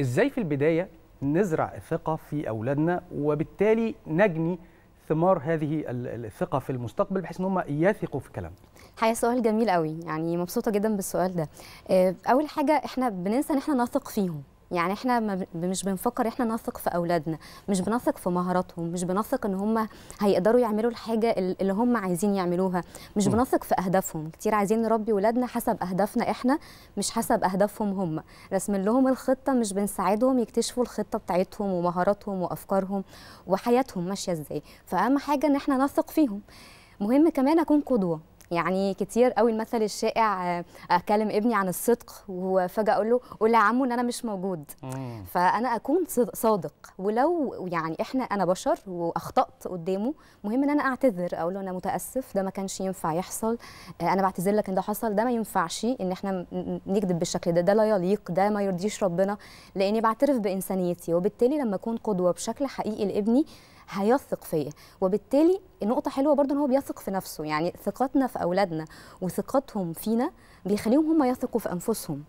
ازاي في البدايه نزرع الثقه في اولادنا وبالتالي نجني ثمار هذه الثقه في المستقبل بحيث ان هم يثقوا في كلامنا حقيقه سؤال جميل قوي يعني مبسوطه جدا بالسؤال ده آه، اول حاجه احنا بننسى ان احنا نثق فيهم يعني احنا مش بنفكر احنا نثق في اولادنا مش بنثق في مهاراتهم مش بنثق ان هم هيقدروا يعملوا الحاجه اللي هم عايزين يعملوها مش بنثق في اهدافهم كتير عايزين نربي اولادنا حسب اهدافنا احنا مش حسب اهدافهم هم رسم لهم الخطه مش بنساعدهم يكتشفوا الخطه بتاعتهم ومهاراتهم وافكارهم وحياتهم ماشيه ازاي فاهم حاجه ان احنا نثق فيهم مهم كمان اكون قدوه يعني كتير قوي المثل الشائع آه، اكلم ابني عن الصدق وفجاه اقول له قول يا عمو ان انا مش موجود مم. فانا اكون صادق ولو يعني احنا انا بشر واخطات قدامه مهم ان انا اعتذر اقول له انا متاسف ده ما كانش ينفع يحصل آه، انا بعتذر لك ان ده حصل ده ما ينفعش ان احنا نكذب بالشكل ده ده لا يليق ده ما يرضيش ربنا لاني بعترف بانسانيتي وبالتالي لما اكون قدوه بشكل حقيقي لابني هيثق فيا وبالتالي نقطه حلوه برضو ان هو بيثق في نفسه يعني ثقتنا في اولادنا وثقتهم فينا بيخليهم هم يثقوا في انفسهم